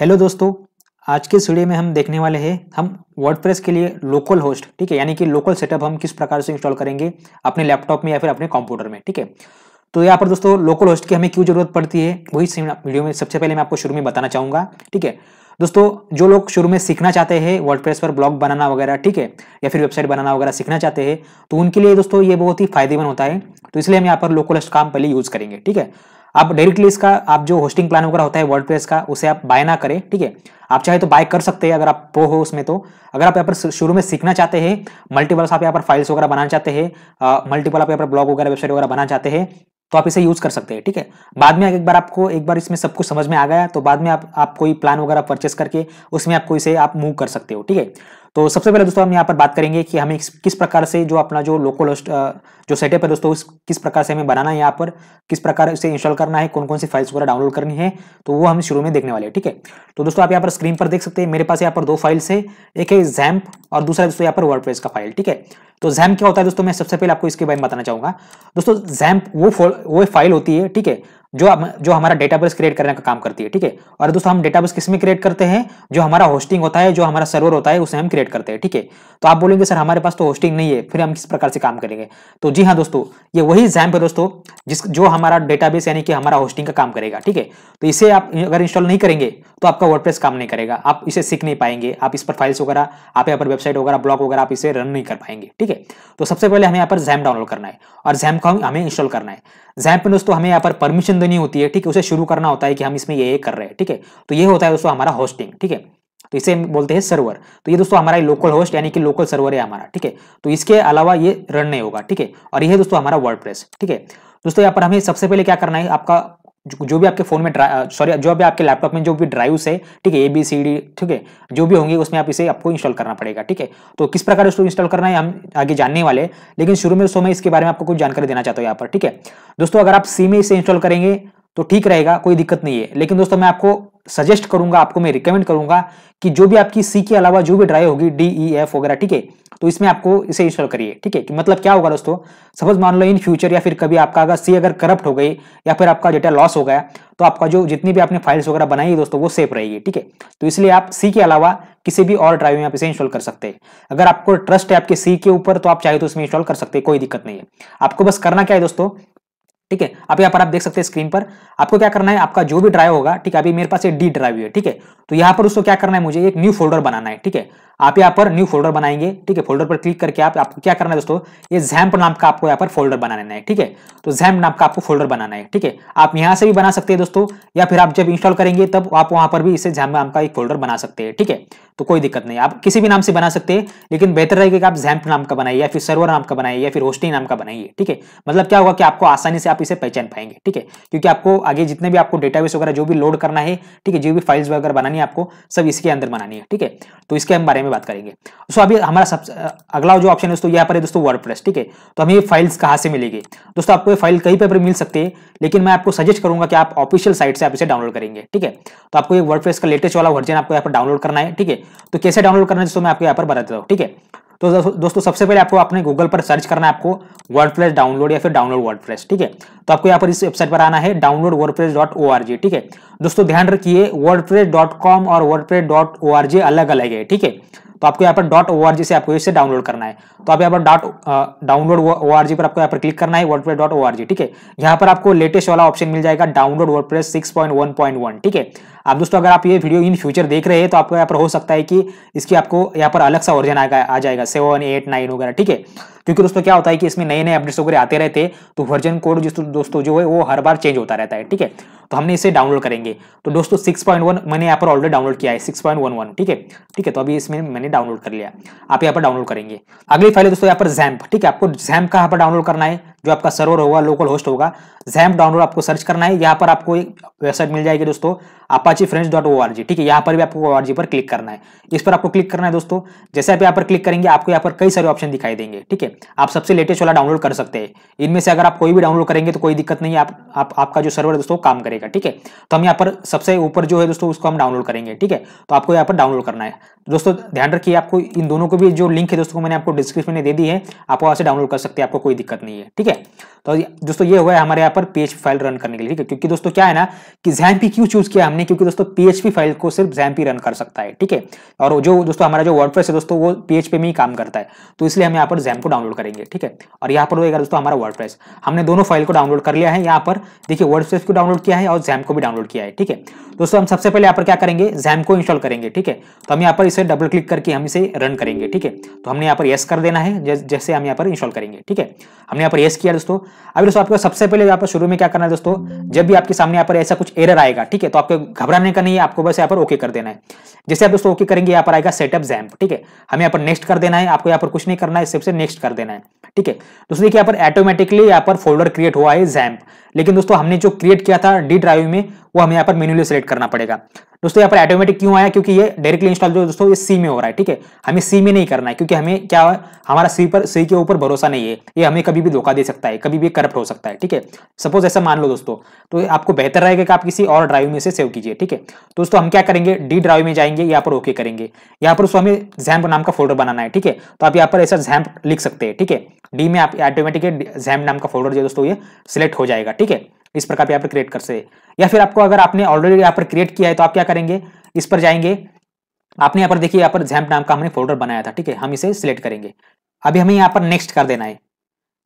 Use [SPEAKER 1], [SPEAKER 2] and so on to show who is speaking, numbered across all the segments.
[SPEAKER 1] Hello दोस्तों आज के वीडियो में हम देखने वाले हैं हम वर्डप्रेस के लिए लोकल होस्ट ठीक है यानी कि लोकल सेटअप हम किस प्रकार से इंस्टॉल करेंगे अपने लैपटॉप में या फिर अपने कंप्यूटर में ठीक है तो यहाँ पर दोस्तों लोकल होस्ट की हमें क्यों जरूरत पड़ती है वही वीडियो में सबसे पहले मैं आपको शुरू में बताना चाहूंगा ठीक है दोस्तों जो लोग शुरू में सीखना चाहते हैं वर्डप्रेस पर ब्लॉग बनाना वगैरह ठीक है या फिर वेबसाइट बनाना वगैरह सीखना चाहते हैं तो उनके लिए दोस्तों ये बहुत ही फायदेमंद होता है तो इसलिए हम यहाँ पर लोकल होस्ट काम पहले यूज़ करेंगे ठीक है आप डायरेक्टली इसका आप जो होस्टिंग प्लान वगैरह होता है वर्ड का उसे आप बाय ना करें ठीक है आप चाहे तो बाय कर सकते हैं अगर आप प्रो हो उसमें तो अगर आप यहाँ पर शुरू में सीखना चाहते हैं मल्टीपल्स आप यहाँ पर फाइल्स वगैरह बनाना चाहते हैं मल्टीपल आप यहाँ पर ब्लॉग वगैरह वेबसाइट वगैरह बनाना चाहते हैं तो आप इसे यूज कर सकते हैं ठीक है बाद में एक बार आपको एक बार इसमें सब कुछ समझ में आ गया तो बाद में आप आप कोई प्लान वगैरह परचेस करके उसमें आपको इसे आप मूव कर सकते हो ठीक है तो सबसे पहले दोस्तों हम यहाँ पर बात करेंगे कि हमें किस प्रकार से जो अपना जो लोकल होस्ट uh, जो सेटअप है दोस्तों किस प्रकार से हमें बनाना है यहाँ पर किस प्रकार से इंस्टॉल करना है कौन कौन सी फाइल्स वगैरह डाउनलोड करनी है तो वो हम शुरू में देखने वाले हैं ठीक है तो दोस्तों आप यहाँ पर स्क्रीन पर देख सकते हैं मेरे पास यहाँ पर दो फाइल्स है एक है जैम्प और दूसरा दोस्तों यहाँ पर वर्ड का फाइल ठीक है तो जैम्प क्या होता है दोस्तों मैं सबसे पहले आपको इसके बारे में बताना चाहूंगा दोस्तों जैम्प वो वो फाइल होती है ठीक है जो हम जो हमारा डेटाबेस क्रिएट करने का काम करती है ठीक है और दोस्तों हम डेटाबेस किस में क्रिएट करते हैं जो हमारा होस्टिंग होता है जो हमारा सर्वर होता है उसे हम क्रिएट करते हैं ठीक है तो आप बोलेंगे सर हमारे पास तो होस्टिंग नहीं है फिर हम किस प्रकार से काम करेंगे तो जी हाँ दोस्तों ये वही एग्जाम है दोस्तों जिस जो हमारा डेटाबेस यानी कि हमारा होस्टिंग का काम करेगा ठीक है तो इसे आप अगर इंस्टॉल नहीं करेंगे तो आपका वर्ड काम नहीं करेगा आप इसे सीख नहीं पाएंगे आप इस पर फाइल्स वगैरह आप यहाँ पर वेबसाइट वगैरह ब्लॉग वगैरह आप इसे रन नहीं कर पाएंगे ठीक है तो सबसे पहले हमें यहाँ पर जैम डाउनलोड करना है और जैम को हमें इंस्टॉल करना है जैम पर दोस्तों हमें यहाँ पर परमिशन देनी होती है ठीक है उसे शुरू करना होता है कि हम इसमें ये ये कर रहे हैं ठीक है तो ये होता है दोस्तों हमारा होस्टिंग ठीक है तो इसे हम बोलते हैं सर्वर तो ये दोस्तों हमारा लोकल होस्ट यानी कि लोकल सर्वर है हमारा ठीक है तो इसके अलावा ये रन नहीं होगा ठीक है और ये दोस्तों हमारा वर्ड ठीक है दोस्तों यहाँ पर हमें सबसे पहले क्या करना है आपका जो भी आपके फोन में सॉरी uh, जो भी आपके लैपटॉप में जो भी ड्राइव्स है ठीक है ए बी सी डी ठीक है जो भी होंगे उसमें आप इसे आपको इंस्टॉल करना पड़ेगा ठीक है तो किस प्रकार उसको इंस्टॉल करना है हम आगे जानने वाले लेकिन शुरू में सो मैं इसके बारे में आपको कुछ जानकारी देना चाहता हूँ यहाँ पर ठीक है दोस्तों अगर आप सी में इसे इंस्टॉल करेंगे तो ठीक रहेगा कोई दिक्कत नहीं है लेकिन दोस्तों मैं आपको सजेस्ट करूंगा आपको मैं रिकमेंड करूंगा कि जो भी आपकी सी के अलावा जो भी ड्राइव होगी डी ई एफ वगैरह ठीक है तो इसमें आपको इसे इंस्टॉल करिए ठीक है कि मतलब क्या होगा दोस्तों सपोज मान लो इन फ्यूचर या फिर कभी आपका अगर सी अगर करप्ट हो गई या फिर आपका डेटा लॉस हो गया तो आपका जो जितनी भी आपने फाइल्स वगैरह बनाई है दोस्तों वो सेफ रहेगी ठीक है तो इसलिए आप सी के अलावा किसी भी और ड्राइव में आप इसे इंस्टॉल कर सकते हैं अगर आपको ट्रस्ट है आपके सी के ऊपर तो आप चाहे तो इसमें इंस्टॉल कर सकते हैं कोई दिक्कत नहीं है आपको बस करना क्या है दोस्तों ठीक है अब यहाँ पर आप देख सकते हैं स्क्रीन पर आपको क्या करना है आपका जो भी ड्राइव होगा ठीक है अभी मेरे पास ये डी ड्राइव है ठीक है तो यहाँ पर उसको क्या करना है मुझे एक न्यू फोल्डर बनाना है ठीक है आप यहाँ पर न्यू फोल्डर बनाएंगे ठीक है फोल्डर पर क्लिक करके आप आपको क्या करना है दोस्तों ये जैम्प नाम का आपको यहाँ पर फोल्डर बनाना है ठीक है तो जैम्प नाम का आपको फोल्डर बनाना है ठीक है आप यहाँ से भी बना सकते हैं दोस्तों या फिर आप जब इंस्टॉल करेंगे तब आप वहाँ पर भी इसे जैम्प नाम का एक फोल्डर बना सकते हैं ठीक है तो कोई दिक्कत नहीं आप किसी भी नाम से बना सकते हैं लेकिन बेहतर रहेगा कि आप जैम्प नाम का बनाइए या फिर सर्वर नाम का बनाइए या फिर होस्टिंग नाम का बनाइए ठीक है मतलब क्या होगा कि आपको आसानी से आप इसे पहचान पाएंगे ठीक है क्योंकि आपको आगे जितने भी आपको डेटाबेस वगैरह जो भी लोड करना है ठीक है जो भी फाइल्स वगैरह बनानी है आपको सब इसके अंदर बनानी है ठीक है तो इसके हम बारे में बात करेंगे सो अभी हमारा सबसे अगला जो ऑप्शन है दोस्तों यहाँ पर है दोस्तों वर्ड ठीक है तो हमें फाइल्स कहाँ से मिलेगी दोस्तों आपको ये फाइल कहीं पर मिल सकती है लेकिन मैं आपको सजेस्ट करूंगा कि आप ऑफिशियल साइट से आप इसे डाउनलोड करेंगे ठीक है तो आपको ये वर्ड का लेटेस्ट वाला वर्जन आपको यहाँ पर डाउनलोड करना है ठीक है तो कैसे डाउनलोड करना है दोस्तों मैं आपको यहाँ पर बता देता हूँ ठीक है तो दोस्तों सबसे पहले आपको अपने गूगल पर सर्च करना है आपको वर्ड डाउनलोड या फिर डाउनलोड वर्ड ठीक है तो आपको यहाँ पर इस वेबसाइट पर आना है डाउनलोड वर्ड ठीक है दोस्तों ध्यान रखिए वर्ड और वर्ड अलग अलग है ठीक है तो आपको यहाँ पर डॉट ओ से आपको इसे डाउनलोड करना है तो आप यहाँ पर डॉट डाउनलोड ओ पर आपको यहाँ पर क्लिक करना है वर्ड डॉट ओ ठीक है यहाँ पर आपको लेटेस्ट वाला ऑप्शन मिल जाएगा download WordPress six point one point one ठीक है आप दोस्तों अगर आप ये वीडियो इन फ्यूचर देख रहे हैं तो आपको यहाँ पर हो सकता है कि इसकी आपको यहाँ पर अलग सा वर्जन आएगा आ जाएगा सेवन एट नाइन वगैरह ठीक है क्योंकि दोस्तों क्या होता है कि इसमें नए नए अपडेट्स वगैरह आते रहते हैं तो वर्जन कोड जिस दोस्तों जो है वो हर बार चेंज होता रहता है ठीक है तो हमने इसे डाउनलोड करेंगे तो दोस्तों सिक्स मैंने यहाँ पर ऑलरेडी डाउनलोड किया है सिक्स ठीक है ठीक है तो अभी इसमें मैंने डाउनलोड कर लिया आप यहाँ पर डाउनलोड करेंगे अगली फाइल दोस्तों यहाँ पर जैम्प ठीक है आपको जैम्प का यहाँ पर डाउनलोड करना है जो आपका सर्वर होगा लोकल होस्ट होगा जैम्प डाउनलोड आपको सर्च करना है यहाँ पर आपको एक वेबसाइट मिल जाएगी दोस्तों Apache friends dot O R G ठीक है यहाँ पर भी आपको ओ पर क्लिक करना है इस पर आपको क्लिक करना है दोस्तों जैसे आप यहाँ पर क्लिक करेंगे आपको यहाँ पर कई सारे ऑप्शन दिखाई देंगे ठीक है आप सबसे लेटेस्ट वाला डाउनलोड कर सकते हैं इनमें से अगर आप कोई भी डाउनलोड करेंगे तो कोई दिक्कत नहीं आप आपका जो सर्वर दोस्तों काम करेगा ठीक है तो हम यहाँ पर सबसे ऊपर जो है दोस्तों उसको हम डाउनलोड करेंगे ठीक है तो आपको यहाँ पर डाउनलोड करना है दोस्तों ध्यान रखिए आपको इन दोनों को भी जो लिंक है दोस्तों मैंने आपको डिस्क्रिप्शन में दे दी है आप वहाँ से डाउनलोड कर सकते हैं आपको कोई दिक्कत नहीं है ठीक है तो दोस्तों ये हुआ है हमारे यहाँ पर पीएचपी फाइल रन करने के लिए ठीक है क्योंकि दोस्तों क्या है ना कि जैम्पी क्यों चूज किया हमने क्योंकि दोस्तों पीएचपी फाइल को सिर्फ जैम्पी रन कर सकता है ठीक है और जो दोस्तों हमारा जो वर्डप्रेस है दोस्तों वो पीएचपी में ही काम करता है तो इसलिए हम यहाँ पर जैम को डाउनलोड करेंगे ठीक है और यहाँ पर होगा दोस्तों हमारा वर्डप्रेस हमने दोनों फाइल को डाउनलोड कर लिया है यहाँ पर देखिए प्रेस को डाउनलोड किया है और जैम को भी डाउनलोड किया है ठीक है दोस्तों हम सबसे पहले यहाँ पर क्या करेंगे जैम को इंस्टॉल करेंगे ठीक है तो हम यहाँ पर इसे डबल क्लिक करके हम इसे रन करेंगे ठीक है तो हमने यहाँ पर येस कर देना है जैसे हम यहाँ पर इंस्टॉल करेंगे ठीक है हमने यहाँ पर येस किया दोस्तों अभी दोस्तों आपको सबसे पहले यहाँ पर शुरू में क्या करना है दोस्तों जब भी आपके सामने यहाँ पर ऐसा कुछ एरर आएगा ठीक है तो आपको घबराने का नहीं है आपको बस यहाँ पर ओके कर देना है जैसे आप दोस्तों ओके करेंगे यहाँ पर आएगा सेटअप जैम्प ठीक है हमें यहाँ पर नेक्स्ट कर देना है आपको यहाँ पर कुछ नहीं करना है सबसे नेक्स्ट कर देना है ठीक है दोस्तों देखिए यहाँ पर ऑटोमेटिकली यहाँ पर फोल्डर क्रिएट हुआ है जैम्प लेकिन दोस्तों हमने जो क्रिएट किया था डी ड्राइव में वो हमें यहाँ पर मेन्यूली सेलेक्ट करना पड़ेगा दोस्तों यहाँ पर ऑटोमेटिक क्यों आया क्योंकि ये डायरेक्टली इंस्टॉल जो दोस्तों ये सी में हो रहा है ठीक है हमें सी में नहीं करना है क्योंकि हमें क्या हमारा सी पर सी के ऊपर भरोसा नहीं है ये हमें कभी भी धोखा दे सकता है कभी भी करप्ट हो सकता है ठीक है सपोज ऐसा मान लो दोस्तों तो आपको बेहतर रहेगा कि आप किसी और ड्राइव में से सेव कीजिए ठीक है दोस्तों हम क्या करेंगे डी ड्राइव में जाएंगे यहाँ पर ओके करेंगे यहाँ पर उसको हमें जैम्प नाम का फोल्डर बनाना है ठीक है तो आप यहाँ पर ऐसा जैम्प लिख सकते हैं ठीक है डी में आप ऑटोमेटिक जैम नाम का फोल्डर जो दोस्तों ये सिलेक्ट हो जाएगा ठीक है इस प्रकार यहाँ पर क्रिएट कर सकते या फिर आपको अगर आपने ऑलरेडी यहाँ पर क्रिएट किया है तो आप क्या करेंगे इस पर जाएंगे आपने यहाँ पर देखिए यहाँ पर जैम्प नाम का हमने फोल्डर बनाया था ठीक है हम इसे सिलेक्ट करेंगे अभी हमें यहाँ पर नेक्स्ट कर देना है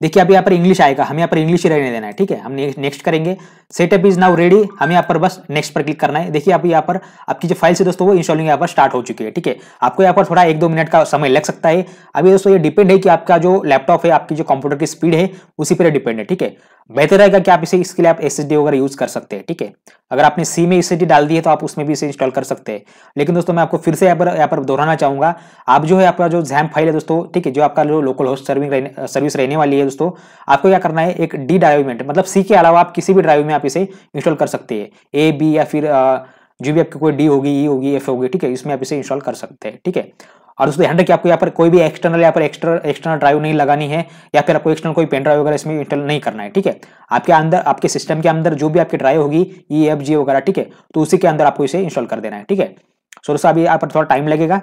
[SPEAKER 1] देखिए अभी यहाँ पर इंग्लिश आएगा हमें यहाँ पर इंग्लिश ही रहने देना है ठीक है हम नेक्स्ट करेंगे सेटअप इज नाउ रेडी हमें यहाँ पर बस नेक्स्ट पर क्लिक करना है देखिए अभी यहाँ पर आपकी जो फाइल से दोस्तों वो इंस्टॉलिंग यहाँ पर स्टार्ट हो चुकी है ठीक है आपको यहाँ पर थोड़ा एक दो मिनट का समय लग सकता है अभी दोस्तों ये डिपेंड है कि आपका जो लैपटॉप है आपकी जो कंप्यूटर की स्पीड है उसी पर डिपेंड है ठीक है बेहतर रहेगा कि आप इसे इसके लिए आप एस वगैरह यूज कर सकते हैं ठीक है अगर आपने सी में एस डाल दी है तो आप उसमें भी इसे इंस्टॉल कर सकते हैं लेकिन दोस्तों मैं आपको फिर से यहाँ पर यहाँ पर दोहराना चाहूंगा आप जो है आपका जो जैम फाइल है दोस्तों ठीक है जो आपका जो लोकल होस्ट सर्विंग रहने, सर्विस रहने वाली है दोस्तों आपको क्या करना है एक डी ड्राइव में मतलब सी के अलावा आप किसी भी ड्राइव में आप इसे इंस्टॉल कर सकते हैं ए बी या फिर जो भी आपकी कोई डी होगी ई e होगी एफ होगी ठीक है इसमें आप इसे इंस्टॉल कर सकते हैं ठीक है और उसको ध्यान रखिए आपको यहाँ पर कोई भी एक्सटर्नल यहाँ पर एक्स्ट्रा एक्सटर्नल ड्राइव नहीं लगानी है या फिर आपको एक्सटर्नल कोई पेन ड्राइव वगैरह इसमें इंस्टॉल नहीं करना है ठीक है आपके अंदर आपके सिस्टम के अंदर जो भी आपकी ड्राइव होगी ई एफ जी वगैरह ठीक है तो उसी के अंदर आपको इसे इंस्टॉल कर देना है ठीक है सो दोस्तों अभी यहाँ पर थोड़ा टाइम लगेगा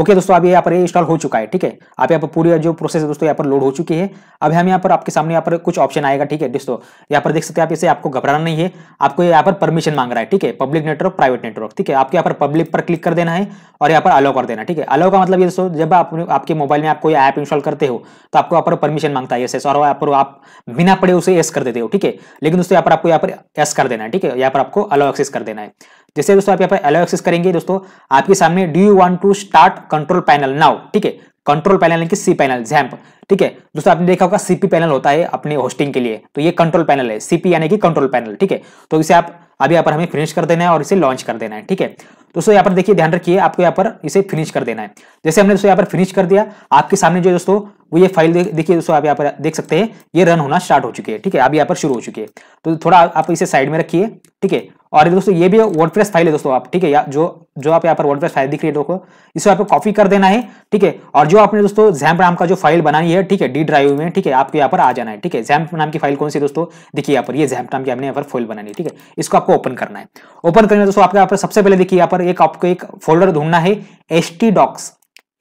[SPEAKER 1] ओके दोस्तों अभी यहाँ पर इंस्टॉल हो चुका है ठीक है आप यहाँ पर पूरी जो प्रोसेस है दोस्तों यहाँ पर लोड हो चुकी है अब हम यहाँ पर आपके सामने यहाँ पर कुछ ऑप्शन आएगा ठीक है दोस्तों यहाँ पर देख सकते हैं आप इसे आपको घबराना नहीं है आपको यहाँ पर परमिशन मांग रहा है ठीक है पब्लिक नेटवर्क प्राइवेट नेटवर्क ठीक है आपको यहाँ पर पब्लिक पर क्लिक कर देना है और यहाँ पर अलाउ कर देना ठीक है अलाउ का मतलब ये दोस्तों जब आप आपके मोबाइल में आप कोई ऐप इंस्टॉल करते हो तो आपको यहाँ पर परमिशन मांगता है एस और यहाँ पर आप बिना पड़े उसे एस कर देते हो ठीक है लेकिन दोस्तों यहाँ पर आपको यहाँ पर एस कर देना है ठीक है यहाँ पर आपको अलाउ एक्सेस कर देना है जैसे दोस्तों आप यहाँ पर एलो एक्सेस करेंगे दोस्तों आपके सामने do you want to start control panel now ठीक है कंट्रोल पैनल यानी कि सी पैनल जैम्प ठीक है दोस्तों आपने देखा होगा सीपी पैनल होता है अपने होस्टिंग के लिए तो ये कंट्रोल पैनल है सीपी यानी कि कंट्रोल पैनल ठीक है तो इसे आप अभी यहाँ पर हमें फिनिश कर देना है और इसे लॉन्च कर देना है ठीक है दोस्तों यहाँ पर देखिए ध्यान रखिए आपको यहाँ पर इसे फिनिश कर देना है जैसे हमने दोस्तों यहाँ पर फिनिश कर दिया आपके सामने जो दोस्तों वो ये फाइल देखिए दोस्तों आप यहाँ पर देख सकते हैं ये रन होना स्टार्ट हो चुकी है ठीक है अब यहाँ पर शुरू हो चुकी है तो थोड़ा आप इसे साइड में रखिए ठीक है और दोस्तों ये भी वर्डप्रेस फाइल है दोस्तों आप ठीक है जो जो आप यहाँ पर वर्डप्रेस फाइल दिख रही है दोस्तों इसे आपको कॉपी कर देना है ठीक है और जो आपने दोस्तों जैम्प नाम का जो फाइल बनानी है ठीक है डी ड्राइव में ठीक है आपको यहाँ पर आ जाना है ठीक है जैम्प नाम की फाइल कौन सी दोस्तों देखिए यहाँ पर ये जैम्प नाम की हमने यहाँ पर फाइल बनानी है ठीक है इसको आपको ओपन करना है ओपन करना दोस्तों आपको यहाँ पर सबसे पहले देखिए यहाँ पर एक आपको एक फोल्डर ढूंढना है H T docs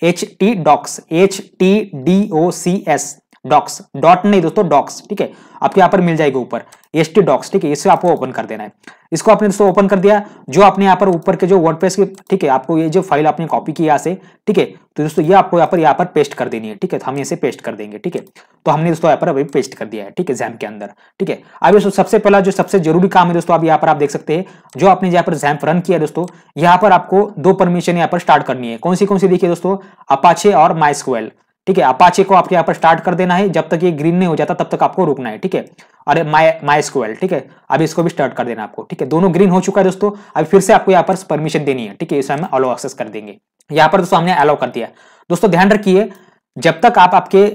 [SPEAKER 1] H T docs H T D O C S docs dot नहीं दोस्तों डॉक्स ठीक है आपके यहाँ पर मिल जाएगा ऊपर एस टी डॉक्स ठीक है इसे आपको ओपन कर देना है इसको आपने दोस्तों ओपन कर दिया जो आपने यहाँ पर ऊपर के जो वर्ड पेस की ठीक है आपको ये जो फाइल आपने कॉपी किया से ठीक है तो दोस्तों ये आपको यहाँ पर यहाँ पर पेस्ट कर देनी है ठीक है तो हम इसे पेस्ट कर देंगे ठीक है तो हमने दोस्तों यहाँ पर अभी पेस्ट कर दिया है ठीक है जैम के अंदर ठीक है अभी सबसे पहला जो सबसे जरूरी काम है दोस्तों आप यहाँ पर आप देख सकते हैं जो आपने यहाँ पर जैम रन किया दोस्तों यहाँ पर आपको दो परमिशन यहाँ पर स्टार्ट करनी है कौन सी कौन सी देखिए दोस्तों अपाचे और माइस्क्वेल ठीक है अपाचे को आपके यहाँ पर स्टार्ट कर देना है जब तक ये ग्रीन नहीं हो जाता तब तक आपको रुकना है ठीक है अरे माय माई स्क्वेल ठीक है अभी इसको भी स्टार्ट कर देना आपको ठीक है दोनों ग्रीन हो चुका है दोस्तों अभी फिर से आपको यहाँ पर परमिशन देनी है ठीक है इसे हम अलो एक्सेस कर देंगे यहाँ पर दोस्तों हमने अलाउ कर दिया दोस्तों ध्यान रखिए जब तक आप आपके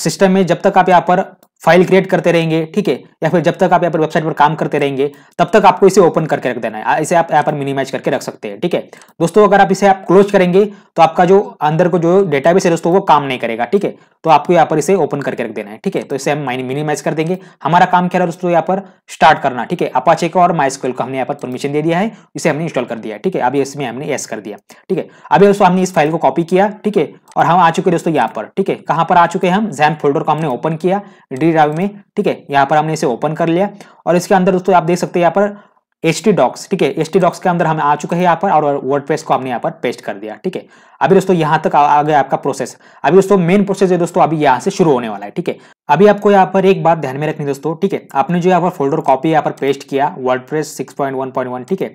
[SPEAKER 1] सिस्टम में जब तक आप यहाँ पर फाइल क्रिएट करते रहेंगे ठीक है या फिर जब तक आप यहाँ पर वेबसाइट पर काम करते रहेंगे तब तक आपको इसे ओपन करके रख देना है इसे आप यहाँ पर मिनिमाइज करके रख सकते हैं ठीक है दोस्तों अगर आप इसे आप क्लोज करेंगे तो आपका जो अंदर को जो डेटाबेस है दोस्तों वो काम नहीं करेगा ठीक है तो आपको यहाँ पर इसे ओपन करके रख देना है ठीक है तो इसे हम मिनिमाइज कर देंगे हमारा काम क्या है दोस्तों यहाँ पर स्टार्ट करना ठीक है अपाचे का और माइस्क्यूल को हमने यहाँ पर परमिशन दे दिया है इसे हमने इंस्टॉल कर दिया ठीक है अभी इसमें हमने एस कर दिया ठीक है अभी दोस्तों हमने इस फाइल को कॉपी किया ठीक है और हम आ चुके दोस्तों यहाँ पर ठीक है कहाँ पर आ चुके हैं हम जैम फोल्डर को हमने ओपन किया डी गैलरी ड्राइव में ठीक है यहाँ पर हमने इसे ओपन कर लिया और इसके अंदर दोस्तों आप देख सकते हैं यहाँ पर एच टी डॉक्स ठीक है एच टी डॉक्स के अंदर हम आ चुके हैं यहाँ पर और वर्ड प्रेस को हमने यहाँ पर पेस्ट कर दिया ठीक है अभी दोस्तों यहाँ तक आ गया आपका प्रोसेस अभी दोस्तों मेन प्रोसेस है दोस्तों अभी यहाँ से शुरू होने वाला है ठीक है अभी आपको यहाँ पर एक बात ध्यान में रखनी दोस्तों ठीक है आपने जो यहाँ पर फोल्डर कॉपी यहाँ पर पेस्ट किया वर्ड प्रेस सिक्स ठीक है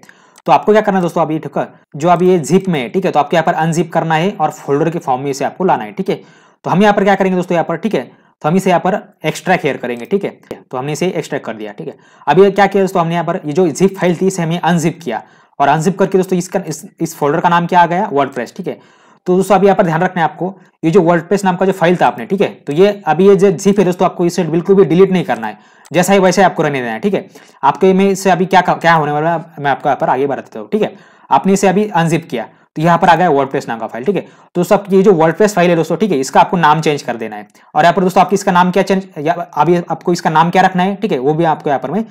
[SPEAKER 1] तो आपको क्या करना है दोस्तों अभी ठीक है जो अभी ये जिप में है ठीक है तो आपको यहाँ पर अनजिप करना है और फोल्डर के फॉर्म में इसे आपको लाना है ठीक है तो हम यहाँ पर क्या करेंगे दोस्तों यहाँ पर ठीक है तो हम इसे यहाँ पर एक्स्ट्रैक्ट हेयर करेंगे ठीक है तो हमने इसे एक्स्ट्रैक्ट कर दिया ठीक है अब ये क्या किया दोस्तों हमने यहाँ पर ये जो जिप फाइल थी इसे हमें अनजिप किया और अनजिप करके दोस्तों इसका इस, इस फोल्डर का नाम क्या आ गया वर्ड ठीक है तो दोस्तों अभी यहाँ पर ध्यान रखना है आपको ये जो वर्ड नाम का जो फाइल था आपने ठीक है तो ये अभी ये जो जिप है दोस्तों आपको इसे बिल्कुल भी डिलीट नहीं करना है जैसा ही वैसे आपको रहने देना है ठीक है आपके में इसे अभी क्या क्या होने वाला है मैं आपको यहाँ पर आगे बढ़ा देता हूँ ठीक है आपने इसे अभी अनजिप किया तो यहाँ पर आ गया वर्डप्रेस नाम का फाइल ठीक है तो दोस्तों आपकी ये जो वर्डप्रेस फाइल है दोस्तों ठीक है इसका आपको नाम चेंज कर देना है और यहाँ पर दोस्तों आपकी इसका नाम क्या चेंज या अभी आपको इसका नाम क्या रखना है ठीक है वो भी आपको यहाँ पर मैं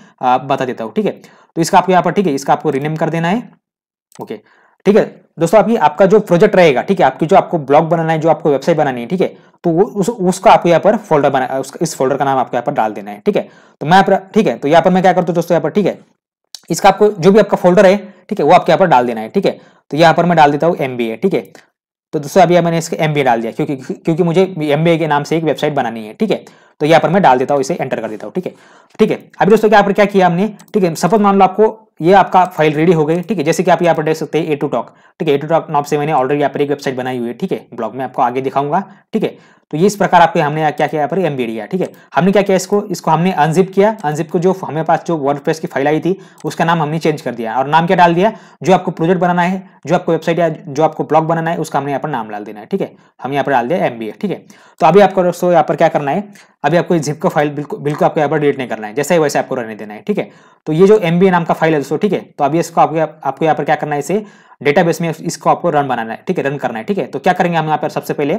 [SPEAKER 1] बता देता हूँ ठीक है तो इसका आपको यहाँ पर ठीक है इसका आपको रिनेम कर देना है ओके ठीक है दोस्तों आपकी आपका जो प्रोजेक्ट रहेगा ठीक है आपकी जो आपको ब्लॉग बनाना है जो आपको वेबसाइट बनानी है ठीक है तो उस, उसका आपको यहाँ पर फोल्डर बना उस, इस फोल्डर का नाम आपको यहाँ पर डाल देना है ठीक है तो मैं ठीक है तो यहाँ पर मैं क्या करता हूँ दोस्तों यहाँ पर ठीक है इसका आपको जो भी आपका फोल्डर है ठीक है वो आपके यहाँ पर डाल देना है ठीक है तो यहाँ पर मैं डाल देता हूँ एम ठीक है तो दोस्तों अभी मैंने इसके एम डाल दिया क्योंकि क्योंकि मुझे एम के नाम से एक वेबसाइट बनानी है ठीक है तो यहाँ पर मैं डाल देता हूँ इसे एंटर कर देता हूँ ठीक है ठीक है अभी दोस्तों यहाँ पर क्या किया हमने ठीक है सपोज मान लो आपको ये आपका फाइल रेडी हो गई ठीक है जैसे कि आप यहाँ पर देख सकते हैं ए टू टॉक ठीक है ए टू टॉक नॉप से मैंने ऑलरेडी यहाँ पर एक वेबसाइट बनाई हुई है ठीक है ब्लॉग में आपको आगे दिखाऊंगा ठीक है तो ये इस प्रकार आपके हमने क्या किया यहाँ पर एम किया ठीक है हमने क्या किया इसको इसको हमने अनजिप किया अनजिप को जो हमारे पास जो वर्ड की फाइल आई थी उसका नाम हमने चेंज कर दिया और नाम क्या डाल दिया जो आपको प्रोजेक्ट बनाना है जो आपको वेबसाइट या जो आपको ब्लॉग बनाना है उसका हमने यहाँ पर नाम डाल देना है ठीक है हम यहाँ पर डाल दिया एम ठीक है तो अभी आपको दोस्तों यहाँ पर क्या करना है अभी आपको जिप का फाइल बिल्कुल बिल्कुल आपको यहाँ पर डिलीट नहीं करना है जैसे ही वैसे आपको रहने देना है ठीक है तो ये जो एम नाम का फाइल है सो ठीक है तो अभी इसको आपको आपको यहाँ पर क्या करना है इसे डेटाबेस में इसको आपको रन बनाना है ठीक है रन करना है ठीक है तो क्या करेंगे हम यहाँ पर सबसे पहले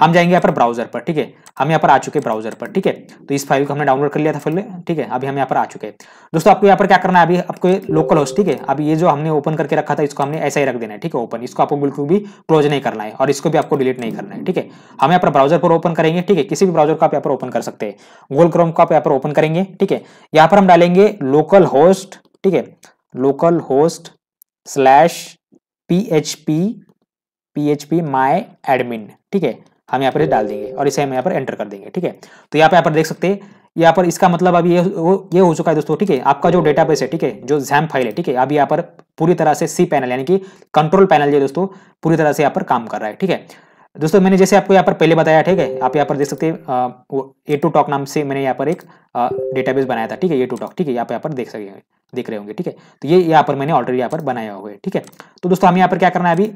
[SPEAKER 1] हम जाएंगे यहाँ पर ब्राउजर पर ठीक है हम यहाँ पर आ चुके ब्राउजर पर ठीक है तो इस फाइल को हमने डाउनलोड कर लिया था पहले ठीक है अभी हम यहाँ पर आ चुके हैं दोस्तों आपको यहाँ पर क्या करना है अभी आपको लोकल होस्ट ठीक है अभी ये जो हमने ओपन करके रखा था इसको हमने ऐसा ही रख देना है ठीक है ओपन इसको आपको बिल्कुल भी क्लोज नहीं करना है और इसको भी आपको डिलीट नहीं करना है ठीक है हम यहाँ पर ब्राउजर पर ओपन करेंगे ठीक है किसी भी ब्राउजर को आप यहाँ पर ओपन कर सकते हैं गोल क्रोम को आप यहाँ पर ओपन करेंगे ठीक है यहाँ पर हम डालेंगे लोकल होस्ट ठीक है localhost slash P H P P H P my admin ठीक है हम यहाँ पर डाल देंगे और इसे हम यहाँ पर एंटर कर देंगे ठीक है तो यहाँ पर यहाँ पर देख सकते हैं यहाँ पर इसका मतलब अब ये ये हो चुका है दोस्तों ठीक है आपका जो डेटाबेस है ठीक है जो जैम फाइल है ठीक है अब यहाँ पर पूरी तरह से सी पैनल यानी कि कंट्रोल पैनल जो दोस्तों पूरी तरह से यहाँ पर काम कर रहा है ठीक है दोस्तों मैंने जैसे आपको यहाँ पर पहले बताया ठीक है हम्म। आप यहाँ पर देख सकते हैं ए टू टॉक नाम से मैंने यहाँ पर एक डेटाबेस बनाया था ठीक है ए टू टॉक ठीक है आप यहाँ पर देख सकेंगे देख रहे होंगे ठीक है तो ये यहाँ पर मैंने ऑलरेडी यहाँ पर बनाया हुआ है ठीक है तो दोस्तों हमें यहाँ पर क्या करना है अभी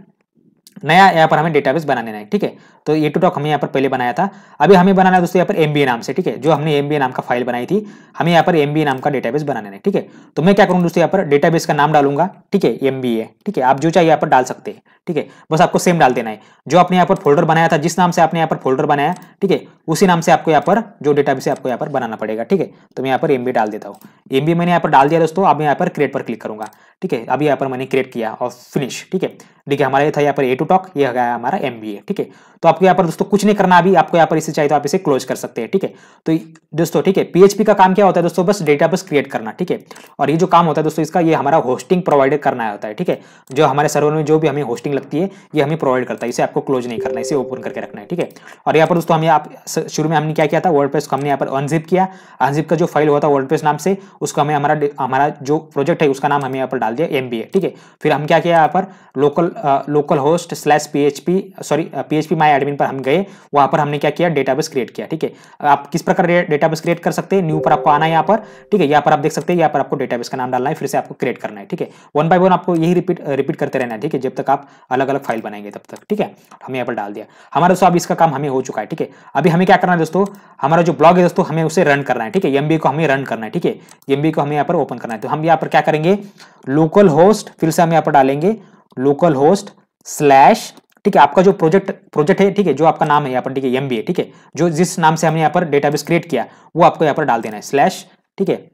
[SPEAKER 1] नया यहाँ पर हमें डेटाबेस बना लेना है ठीक है तो ये टू टॉक हमें यहाँ पर पहले बनाया था अभी हमें बनाना है दोस्तों यहाँ पर एम नाम से ठीक है जो हमने एम नाम का फाइल बनाई थी हमें यहाँ पर एम नाम का डेटाबेस लेना है ठीक है तो मैं क्या करूँगा दोस्तों यहाँ पर डेटाबेस का नाम डालूंगा ठीक है एम ठीक है आप जो चाहिए यहाँ पर डाल सकते हैं ठीक है बस आपको सेम डाल देना है जो आपने यहाँ पर फोल्डर बनाया था जिस नाम से आपने यहाँ पर फोल्डर बनाया ठीक है उसी नाम से आपको यहाँ पर जो डेटाबेस है आपको यहाँ पर बनाना पड़ेगा ठीक है तो मैं यहाँ पर एम डाल देता हूँ एम मैंने यहाँ पर डाल दिया दोस्तों अब मैं यहाँ पर क्रिएट पर क्लिक करूंगा ठीक है अभी यहाँ पर मैंने क्रिएट किया और फिनिश ठीक है देखिए हमारा ये था यहाँ पर ए टू टॉक ये हो गया हमारा एम ठीक है तो आपको यहाँ पर दोस्तों कुछ नहीं करना अभी आपको यहाँ पर इसे चाहिए तो आप इसे क्लोज कर सकते हैं ठीक है थीके? तो दोस्तों ठीक है पीएचपी का काम क्या होता है दोस्तों बस डेटा बस क्रिएट करना ठीक है और ये जो काम होता है दोस्तों इसका ये हमारा होस्टिंग प्रोवाइड करना होता है ठीक है जो हमारे सर्वर में जो भी हमें होस्टिंग लगती है ये हमें प्रोवाइड करता है इसे आपको क्लोज नहीं करना इसे ओपन करके रखना है ठीक है और यहाँ पर दोस्तों हमें आप शुरू में हमने क्या किया था वर्ड को हमने यहाँ पर अनजिप किया अनजिप का जो फाइल हुआ था वर्ड नाम से उसको हमें हमारा हमारा जो प्रोजेक्ट है उसका नाम हमें यहाँ पर डाल दिया एम ठीक है फिर हम क्या किया यहाँ पर local localhost slash P H P sorry P H P my admin पर हम गए वहाँ पर हमने क्या किया डेटाबेस क्रिएट किया ठीक है आप किस प्रकार डेटाबेस क्रिएट कर सकते हैं न्यू पर आपको आना है यहाँ पर ठीक है यहाँ पर आप देख सकते हैं यहाँ पर आपको डेटाबेस का नाम डालना है फिर से आपको क्रिएट करना है ठीक है वन बाय वन आपको यही रिपीट रिपीट uh, करते रहना है ठीक है जब तक आप अलग अलग फाइल बनाएंगे तब तक ठीक है हमें यहाँ पर डाल दिया हमारा दोस्तों अब इसका काम हमें हो चुका है ठीक है अभी हमें क्या करना है दोस्तों हमारा जो ब्लॉग है दोस्तों हमें उसे रन करना है ठीक है एम को हमें रन करना है ठीक है एम को हमें यहाँ पर ओपन करना है तो हम यहाँ पर क्या करेंगे लोकल होस्ट फिर से हम यहाँ पर डालेंगे लोकल होस्ट स्लैश ठीक है आपका जो प्रोजेक्ट प्रोजेक्ट है ठीक है जो आपका नाम है यहाँ पर ठीक है एम ठीक है जो जिस नाम से हमने यहाँ पर डेटाबेस क्रिएट किया वो आपको यहाँ पर डाल देना है स्लैश ठीक है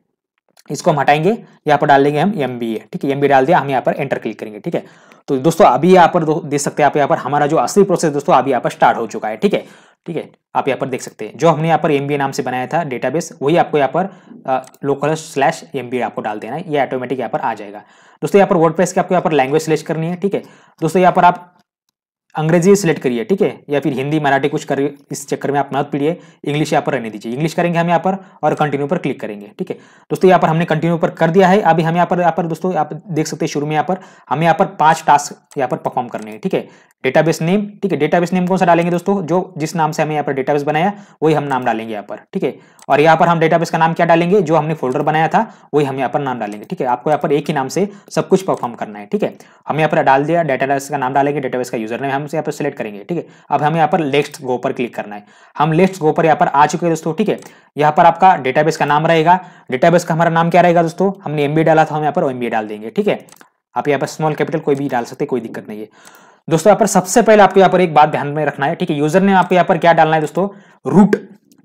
[SPEAKER 1] इसको हम हटाएंगे यहाँ पर डाल देंगे हम एम ठीक है एम डाल दिया हम यहाँ पर एंटर क्लिक करेंगे ठीक है तो दोस्तों अभी यहाँ पर देख सकते हैं आप यहाँ पर हमारा जो असली प्रोसेस दोस्तों अभी यहाँ पर स्टार्ट हो चुका है ठीक है ठीक है आप यहाँ पर देख सकते हैं जो हमने यहाँ पर एम नाम से बनाया था डेटाबेस वही आपको यहाँ पर लोकल स्लैश एम आपको डाल देना है ये ऑटोमेटिक यहाँ पर आ जाएगा दोस्तों यहाँ पर वर्ड के आपको यहाँ पर लैंग्वेज सिलेक्ट करनी है ठीक है दोस्तों यहाँ पर आप अंग्रेजी सिलेक्ट करिए ठीक है या फिर हिंदी मराठी कुछ कर इस चक्कर में आप मत पीड़िए इंग्लिश यहाँ पर रहने दीजिए इंग्लिश करेंगे हम यहाँ पर और कंटिन्यू पर क्लिक करेंगे ठीक है दोस्तों यहाँ पर हमने कंटिन्यू पर कर दिया है अभी हम यहाँ पर यहाँ पर दोस्तों आप देख सकते हैं शुरू में यहाँ पर हमें यहाँ पर पाँच टास्क यहाँ पर परफॉर्म करने हैं ठीक है डेटाबेस नेम ठीक है डेटाबेस नेम कौन सा डालेंगे दोस्तों जो जिस नाम से हमें यहाँ पर डेटाबेस बनाया वही हम नाम डालेंगे यहाँ पर ठीक है और यहाँ पर हम डेटाबेस का नाम क्या डालेंगे जो हमने फोल्डर बनाया था वही हम यहाँ पर नाम डालेंगे ठीक है आपको यहाँ पर एक ही नाम से सब कुछ परफॉर्म करना है ठीक है हम यहाँ पर डाल दिया डेटाबेस का नाम डालेंगे डेटाबेस का यूजर नेम हम हम यहाँ पर सिलेक्ट करेंगे ठीक है अब हमें यहाँ पर लेट्स गो पर क्लिक करना है हम लेट्स गो पर यहाँ पर आ चुके हैं दोस्तों ठीक है यहाँ पर आपका डेटाबेस का नाम रहेगा डेटाबेस का हमारा नाम क्या रहेगा दोस्तों हमने एम डाला था हम यहाँ पर एम डाल देंगे ठीक है आप यहाँ पर स्मॉल कैपिटल कोई भी डाल सकते कोई दिक्कत नहीं है दोस्तों यहाँ पर सबसे पहले आपको यहाँ पर एक बात ध्यान में रखना है ठीक है यूजर ने आपको यहाँ पर क्या डालना है दोस्तों रूट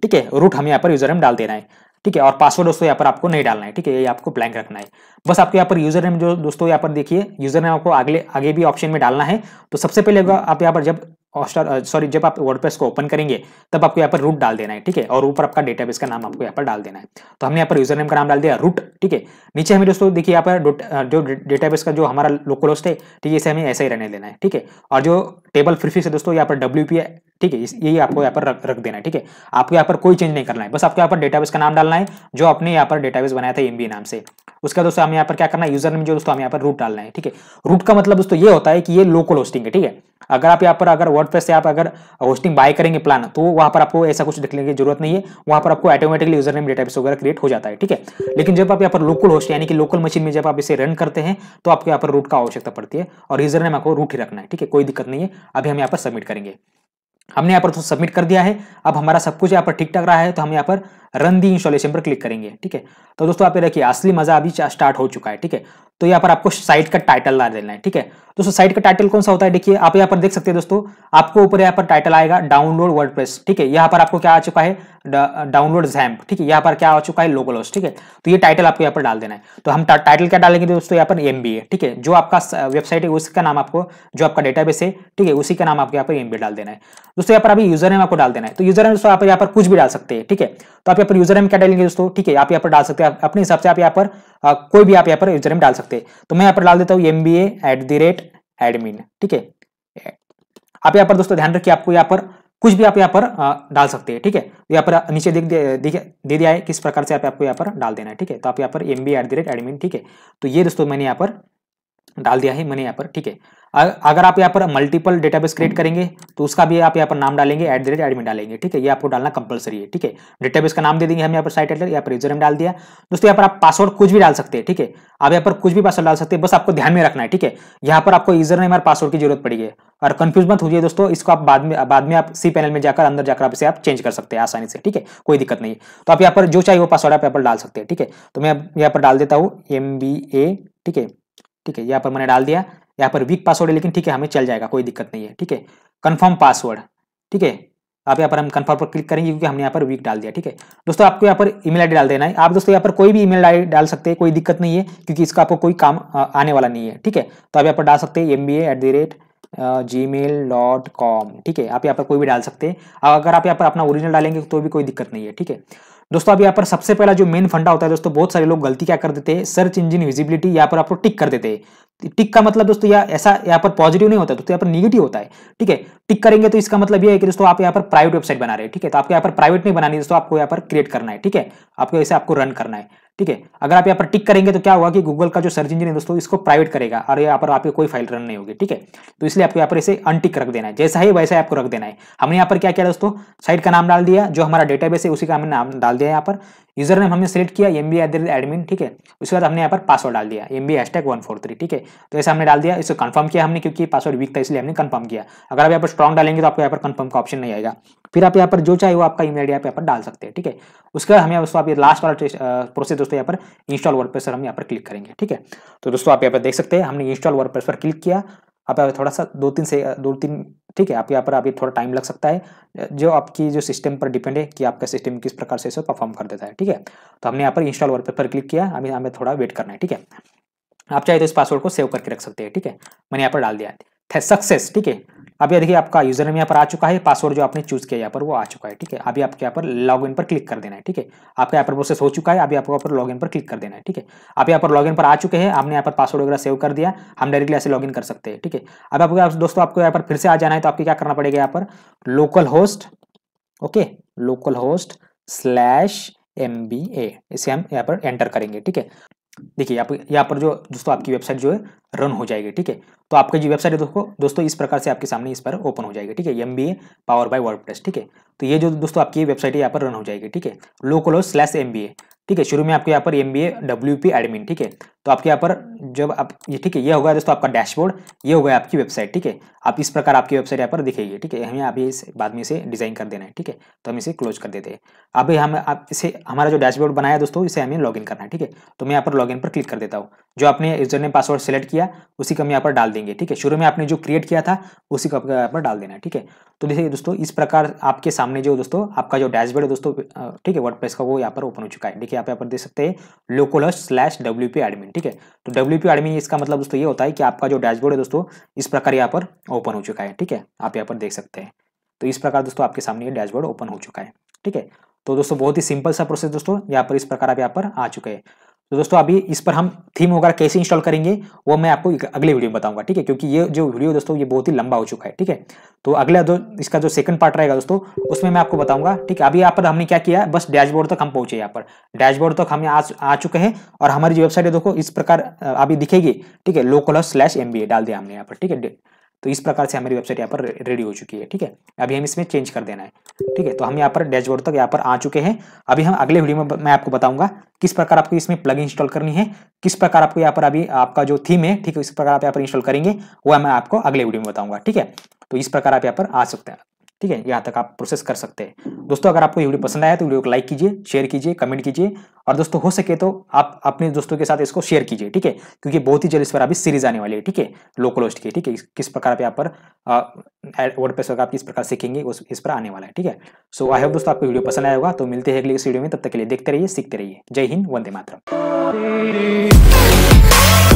[SPEAKER 1] ठीक है रूट हमें यहाँ पर यूजर हम डाल देना है ठीक है और पासवर्ड दोस्तों यहाँ पर आपको नहीं डालना है ठीक है ये आपको ब्लैंक रखना है बस आपको यहाँ पर यूजर नेम जो दोस्तों यहाँ पर देखिए यूजर नेम आपको आगे आगे भी ऑप्शन में डालना है तो सबसे पहले आप यहाँ पर जब हॉस्टर सॉरी uh, जब आप वर्डप्रेस को ओपन करेंगे तब आपको यहाँ पर रूट डाल देना है ठीक है और ऊपर आपका डेटाबेस का नाम आपको यहाँ पर डाल देना है तो हमने यहाँ पर यूजर नेम का नाम डाल दिया रूट ठीक है नीचे हमें दोस्तों देखिए यहाँ पर uh, जो डेटाबेस का जो हमारा लोकल होस्ट है ठीक है इसे हमें ऐसा ही रहने देना है ठीक है और जो टेबल प्रीफिक्स है दोस्तों यहाँ पर डब्ल्यू पी ठीक है यही आपको यहाँ पर रख, देना है ठीक है आपको यहाँ पर कोई चेंज नहीं करना है बस आपको यहाँ पर डेटाबेस का नाम डालना है जो आपने यहाँ पर डेटाबेस बनाया था एम नाम से उसका दोस्तों हम यहाँ पर क्या करना है यूजर नेम जो दोस्तों हम यहाँ पर रूट डालना है ठीक है रूट का मतलब दोस्तों ये होता है कि ये लोकल होस्टिंग है ठीक है अगर आप यहाँ पर अगर वर्ड से आप अगर होस्टिंग बाय करेंगे प्लान तो वहाँ पर आपको ऐसा कुछ लिखने की जरूरत नहीं है वहाँ पर आपको ऑटोमेटिकली यूजर नेम डेटाबेस वगैरह क्रिएट हो जाता है ठीक है लेकिन जब आप यहाँ पर लोकल होस्ट यानी कि लोकल मशीन में जब आप इसे रन करते हैं तो आपको यहाँ पर रूट का आवश्यकता पड़ती है और यूजर नेम आपको रूट ही रखना है ठीक है कोई दिक्कत नहीं है अभी हम यहाँ पर सबमिट करेंगे हमने यहाँ पर तो सबमिट कर दिया है अब हमारा सब कुछ यहाँ पर ठीक ठाक रहा है तो हम यहाँ पर रन दी इंस्टॉलेशन पर क्लिक करेंगे ठीक है तो दोस्तों आप ये रखिए असली मजा अभी स्टार्ट हो चुका है ठीक है तो यहाँ पर आपको साइट का टाइटल ला देना है ठीक है दोस्तों साइट का टाइटल कौन सा होता है देखिए आप यहाँ पर देख सकते हैं दोस्तों आपको ऊपर यहाँ पर टाइटल आएगा डाउनलोड वर्ड ठीक है यहाँ पर आपको क्या आ चुका है डाउनलोड जैम्प ठीक है यहाँ पर क्या आ चुका है लोकल ठीक है तो ये टाइटल आपको यहाँ पर डाल देना है तो हम टाइटल क्या डालेंगे दोस्तों यहाँ पर एम ठीक है जो आपका वेबसाइट है उसका नाम आपको जो आपका डेटाबेस है ठीक है उसी का नाम आपको यहाँ पर एम डाल देना है दोस्तों यहाँ पर अभी यूजर नेम आपको डाल देना है तो यूजर नेम दोस्तों आप यहाँ पर कुछ भी डाल सकते हैं ठीक है तो आप यहाँ पर यूजर नेम क्या डालेंगे दोस्तों ठीक है आप यहाँ पर डाल सकते हैं अपने हिसाब से आप यहाँ पर कोई भी आप यहाँ पर यूजर नेम डाल सकते हैं तो मैं यहाँ पर डाल देता हूँ M B at the rate admin ठीक है आप यहाँ पर दोस्तों ध्यान रखिए आपको यहाँ पर कुछ भी आप यहाँ पर डाल सकते हैं ठीक है तो यहाँ पर नीचे देख दे दिया है किस प्रकार से आप आपको यहाँ पर डाल देना है ठीक है तो आप यहाँ पर M B at the rate admin ठीक है तो ये दोस्तों मैंने यहाँ पर डाल दिया है मैंने यहाँ पर ठीक है अगर आप यहाँ पर मल्टीपल डेटाबेस क्रिएट करेंगे तो उसका भी आप यहाँ पर नाम डालेंगे एट द रेट एडमिन डालेंगे ठीक है ये आपको डालना कंपलसरी है ठीक है डेटाबेस का नाम दे देंगे हम यहाँ पर साइट एडर यहाँ पर यूजर डाल दिया दोस्तों यहाँ पर आप पासवर्ड कुछ भी डाल सकते हैं ठीक है आप यहाँ पर कुछ भी पासवर्ड डाल सकते हैं बस आपको ध्यान में रखना है ठीक है यहाँ पर आपको यूजर नेम और पासवर्ड की जरूरत पड़ेगी और कंफ्यूज मत होइए दोस्तों इसको आप बाद में बाद में आप सी पैनल में जाकर अंदर जाकर आप इसे आप चेंज कर सकते हैं आसानी से ठीक है कोई दिक्कत नहीं है तो आप यहाँ पर जो चाहिए वो पासवर्ड आप यहाँ पर डाल सकते हैं ठीक है तो मैं यहाँ पर डाल देता हूँ एम बी ए ठीक है ठीक है यहाँ पर मैंने डाल दिया यहाँ पर वीक पासवर्ड है लेकिन ठीक है हमें चल जाएगा कोई दिक्कत नहीं है ठीक है कन्फर्म पासवर्ड ठीक है आप यहाँ पर हम कन्फर्म पर क्लिक करेंगे क्योंकि हमने यहाँ पर वीक डाल दिया ठीक है दोस्तों आपको यहाँ पर ईमेल आईडी डाल देना है आप दोस्तों यहाँ पर कोई भी ईमेल आईडी डाल सकते हैं कोई दिक्कत नहीं है क्योंकि इसका आपको कोई काम आने वाला नहीं है ठीक है तो आप यहाँ पर डाल सकते हैं M B at the rate Gmail dot com ठीक है आप यहाँ पर कोई भी डाल सकते हैं अगर आप यहाँ पर अपना ओरिजिनल डालेंगे तो भी कोई दिक्कत नहीं है ठीक है दोस्तों अभी यहाँ पर सबसे पहला जो मेन फंडा होता है दोस्तों बहुत सारे लोग गलती क्या कर देते हैं सर्च इंजन विजिबिलिटी यहाँ पर आपको टिक कर देते हैं टिक का मतलब दोस्तों या ऐसा यहाँ पर पॉजिटिव नहीं होता है दोस्तों यहाँ पर निगेटिव होता है ठीक है टिक करेंगे तो इसका मतलब ये है कि दोस्तों आप यहाँ पर प्राइवेट वेबसाइट बना रहे हैं ठीक है तो आपको यहाँ पर प्राइवेट नहीं बनानी दोस्तों आपको यहाँ पर क्रिएट करना है ठीक है आपको ऐसे आपको रन करना है ठीक है अगर आप यहाँ पर टिक करेंगे तो क्या होगा कि गूगल का जो सर्च इंजन है दोस्तों इसको प्राइवेट करेगा और यहाँ पर आपकी कोई फाइल रन नहीं होगी ठीक है तो इसलिए आपको यहाँ पर इसे अनटिक रख देना है जैसा ही वैसा आपको रख देना है हमने यहाँ पर क्या किया दोस्तों साइट का नाम डाल दिया जो हमारा डेटाबेस है उसी का हमने नाम डाल दिया यहाँ पर यूजर नेम हमने सेलेक्ट किया एम बी एडमिन ठीक है उसके बाद हमने यहाँ पर पासवर्ड डाल दिया M B hash one four three ठीक है तो ऐसे हमने डाल दिया इसे कंफर्म किया हमने क्योंकि पासवर्ड वीक था इसलिए हमने कंफर्म किया अगर आप यहाँ पर स्ट्रॉन्ग डालेंगे तो आपको यहाँ पर कंफर्म का ऑप्शन नहीं आएगा फिर आप यहाँ पर जो चाहे वो आपका ईमेल आईडी यहाँ पर डाल सकते हैं ठीक है उसके बाद हम दोस्तों आप लास्ट वाला प्रोसेस दोस्तों यहाँ पर इंस्टॉल वर्ड पर हम यहाँ पर क्लिक करेंगे ठीक है तो दोस्तों आप यहाँ पर देख सकते हैं हमने इंस्टॉल वर्ड पर क्लिक किया आप थोड़ा सा दो तीन से दो तीन ठीक है आप यहाँ पर अभी थोड़ा टाइम लग सकता है जो आपकी जो सिस्टम पर डिपेंड है कि आपका सिस्टम किस प्रकार से इसे परफॉर्म कर देता है ठीक है तो हमने यहाँ पर इंस्टॉल वर्ड पर क्लिक किया हमें हमें थोड़ा वेट करना है ठीक है आप चाहे तो इस पासवर्ड को सेव करके रख सकते हैं ठीक है मैंने यहाँ पर डाल दिया सक्सेस ठीक है अभी देखिए आपका यूजर नेम यहाँ पर आ चुका है पासवर्ड जो आपने चूज किया यहाँ पर वो आ चुका है ठीक है अभी आपके यहाँ पर लॉगिन पर क्लिक कर देना है ठीक है आपका यहाँ पर प्रोसेस हो चुका है अभी आपको यहाँ पर लॉगिन पर क्लिक कर देना है ठीक है आप यहाँ पर इन पर आ चुके हैं आपने यहाँ पर पासवर्ड वगैरह सेव कर दिया हम डायरेक्टली ऐसे इन कर सकते हैं ठीक है अब आपको दोस्तों आपको यहाँ पर फिर से आ जाना है तो आपको क्या करना पड़ेगा यहाँ पर localhost okay localhost slash M B A इसे हम यहाँ पर एंटर करेंगे ठीक है देखिए यहाँ पर यहाँ पर जो दोस्तों आपकी वेबसाइट जो है रन हो जाएगी ठीक है तो आपकी जो वेबसाइट है दोस्तों दोस्तों इस प्रकार से आपके सामने इस पर ओपन हो जाएगी ठीक है M B A power by वर्ड ठीक है तो ये जो दोस्तों आपकी वेबसाइट है यहाँ पर रन हो जाएगी ठीक है local slash M B A ठीक है शुरू में आपके यहाँ पर M B A W P admin ठीक है तो आपके यहाँ पर जब आप ये ठीक है ये गया दोस्तों आपका डैशबोर्ड ये हो गया आपकी वेबसाइट ठीक है आप इस प्रकार आपकी वेबसाइट यहाँ पर दिखेगी ठीक है हमें आप इस बाद में इसे डिज़ाइन कर देना है ठीक है तो हम इसे क्लोज कर देते हैं अब हम आप इसे हमारा जो डैशबोर्ड बनाया दोस्तों इसे हमें लॉग करना है ठीक है तो मैं यहाँ पर लॉग पर क्लिक कर देता हूँ जो आपने यूजर ने पासवर्ड सेलेक्ट किया उसी का हम यहाँ पर डाल देंगे ठीक है शुरू में आपने जो क्रिएट किया था उसी को आपको यहाँ पर डाल देना है ठीक है तो देखिए दोस्तों इस प्रकार आपके सामने जो दोस्तों आपका जो डैशबोर्ड है दोस्तों ठीक है वर्ड का वो यहाँ पर ओपन हो चुका है देखिए आप यहाँ पर देख सकते हैं local slash W P admin admin ठीक है तो डब्ल्यू एडमिन इसका मतलब दोस्तों ये होता है कि आपका जो डैशबोर्ड है दोस्तों इस प्रकार यहाँ पर ओपन हो चुका है ठीक है आप यहाँ पर देख सकते हैं तो इस प्रकार दोस्तों आपके सामने ये डैशबोर्ड ओपन हो चुका है ठीक है तो दोस्तों बहुत ही सिंपल सा प्रोसेस दोस्तों यहाँ पर इस प्रकार आप यहाँ पर आ चुके हैं तो दोस्तों अभी इस पर हम थीम वगैरह कैसे इंस्टॉल करेंगे वो मैं आपको अगले वीडियो में बताऊंगा ठीक है क्योंकि ये जो वीडियो दोस्तों ये बहुत ही लंबा हो चुका है ठीक है तो अगला जो इसका जो सेकंड पार्ट रहेगा दोस्तों उसमें मैं आपको बताऊंगा ठीक है अभी यहाँ पर हमने क्या किया बस डैशबोर्ड तक हम पहुंचे यहाँ पर डैशबोर्ड तक हम आ, आ चुके हैं और हमारी जो वेबसाइट है देखो इस प्रकार अभी दिखेगी ठीक है लोकल स्लैश एम डाल दिया हमने यहाँ पर ठीक है तो इस प्रकार से हमारी वेबसाइट यहाँ पर रेडी हो चुकी है ठीक है अभी हम इसमें चेंज कर देना है ठीक है तो हम यहाँ पर डैशबोर्ड तक यहाँ पर आ चुके हैं अभी हम अगले वीडियो में मैं आपको बताऊंगा किस प्रकार आपको इसमें प्लग इंस्टॉल करनी है किस प्रकार आपको यहाँ पर अभी आपका जो थीम है ठीक है इस प्रकार आप यहाँ पर इंस्टॉल करेंगे वह मैं आपको अगले वीडियो में बताऊंगा ठीक है तो इस प्रकार आप यहाँ पर आ सकते हैं ठीक है यहाँ तक आप प्रोसेस कर सकते हैं दोस्तों अगर आपको वीडियो पसंद आया तो वीडियो को लाइक कीजिए शेयर कीजिए कमेंट कीजिए और दोस्तों हो सके तो आप अपने दोस्तों के साथ इसको शेयर कीजिए ठीक है क्योंकि बहुत ही जल्द इस पर अभी सीरीज आने वाली है ठीक है लोकलोस्ट की ठीक है किस प्रकार पे यहाँ पर वर्ड पे आप किस प्रकार सीखेंगे उस इस पर आने वाला है ठीक है सो आई होप दोस्तों आपको वीडियो पसंद आया होगा तो मिलते हैं अगले इस वीडियो में तब तक के लिए देखते रहिए सीखते रहिए जय हिंद वंदे मातरम